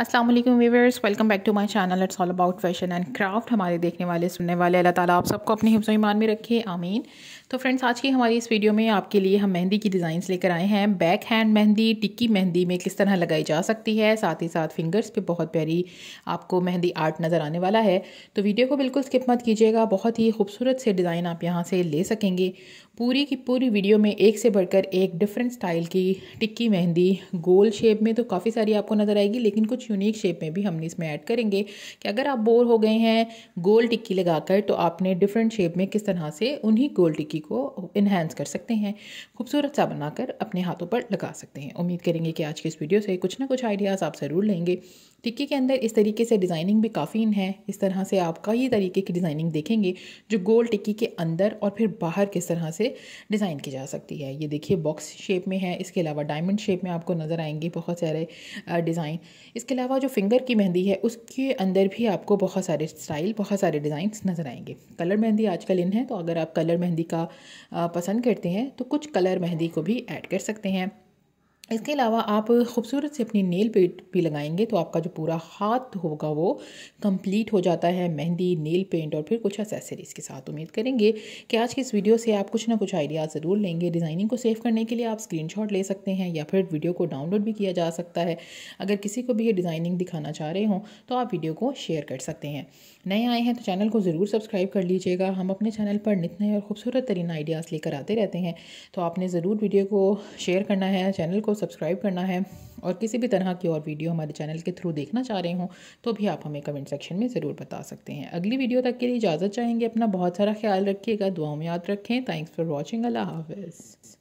अस्सलाम वालेकुम welcome back to my channel it's all about fashion and craft हमारे देखने वाले सुनने वाले अल्लाह ताला आप सबको अपने हिफ्स ईमान में रखे आमीन तो फ्रेंड्स आज की हमारी इस वीडियो में आपके लिए हम मेहंदी की डिज़ाइंस लेकर आए हैं बैक हैंड मेहंदी टिक्की मेहंदी में किस तरह लगाई जा सकती है साथ ही साथ फिंगर्स पे बहुत प्यारी आपको मेहंदी आर्ट नज़र आने वाला है तो वीडियो को बिल्कुल स्किप मत कीजिएगा बहुत ही खूबसूरत से डिज़ाइन आप यहाँ से ले सकेंगे पूरी की पूरी वीडियो में एक से बढ़कर एक डिफरेंट स्टाइल की टिक्की मेहंदी गोल शेप में तो काफ़ी सारी आपको नज़र आएगी लेकिन कुछ कुछ यूनिक शेप में भी हम इसमें ऐड करेंगे कि अगर आप बोर हो गए हैं गोल टिक्की लगाकर तो आपने डिफरेंट शेप में किस तरह से उन्हीं गोल टिक्की को इन्हेंस कर सकते हैं खूबसूरत सा बनाकर अपने हाथों पर लगा सकते हैं उम्मीद करेंगे कि आज की इस वीडियो से कुछ ना कुछ आइडियाज़ आप ज़रूर लेंगे टिक्की के अंदर इस तरीके से डिज़ाइनिंग भी काफ़ी इन है इस तरह से आप कई तरीके की डिज़ाइनिंग देखेंगे जो गोल टिक्की के अंदर और फिर बाहर किस तरह से डिज़ाइन की जा सकती है ये देखिए बॉक्स शेप में है इसके अलावा डायमंड शेप में आपको नज़र आएंगे बहुत सारे डिज़ाइन इसके अलावा जो फिंगर की मेहंदी है उसके अंदर भी आपको बहुत सारे स्टाइल बहुत सारे डिज़ाइन नज़र आएंगे कलर मेहंदी आजकल इन है तो अगर आप कलर मेहंदी का पसंद करते हैं तो कुछ कलर मेहंदी को भी ऐड कर सकते हैं इसके अलावा आप ख़ूबसूरत से अपनी नेल पेंट भी लगाएंगे तो आपका जो पूरा हाथ होगा वो कंप्लीट हो जाता है मेहंदी नेल पेंट और फिर कुछ एसेसरीज़ के साथ उम्मीद करेंगे कि आज की इस वीडियो से आप कुछ ना कुछ आइडियाज़ ज़रूर लेंगे डिज़ाइनिंग को सेव करने के लिए आप स्क्रीनशॉट ले सकते हैं या फिर वीडियो को डाउनलोड भी किया जा सकता है अगर किसी को भी ये डिज़ाइनिंग दिखाना चाह रहे हों तो आप वीडियो को शेयर कर सकते हैं नए आए हैं तो चैनल को ज़रूर सब्सक्राइब कर लीजिएगा हम अपने चैनल पर नित नए और खूबसूरत तरीन आइडियाज़ लेकर आते रहते हैं तो आपने ज़रूर वीडियो को शेयर करना है चैनल को को सब्सक्राइब करना है और किसी भी तरह की और वीडियो हमारे चैनल के थ्रू देखना चाह रहे हो तो भी आप हमें कमेंट सेक्शन में ज़रूर बता सकते हैं अगली वीडियो तक के लिए इजाज़त चाहेंगे अपना बहुत सारा ख्याल रखिएगा दुआओं में याद रखें thanks for watching Allah half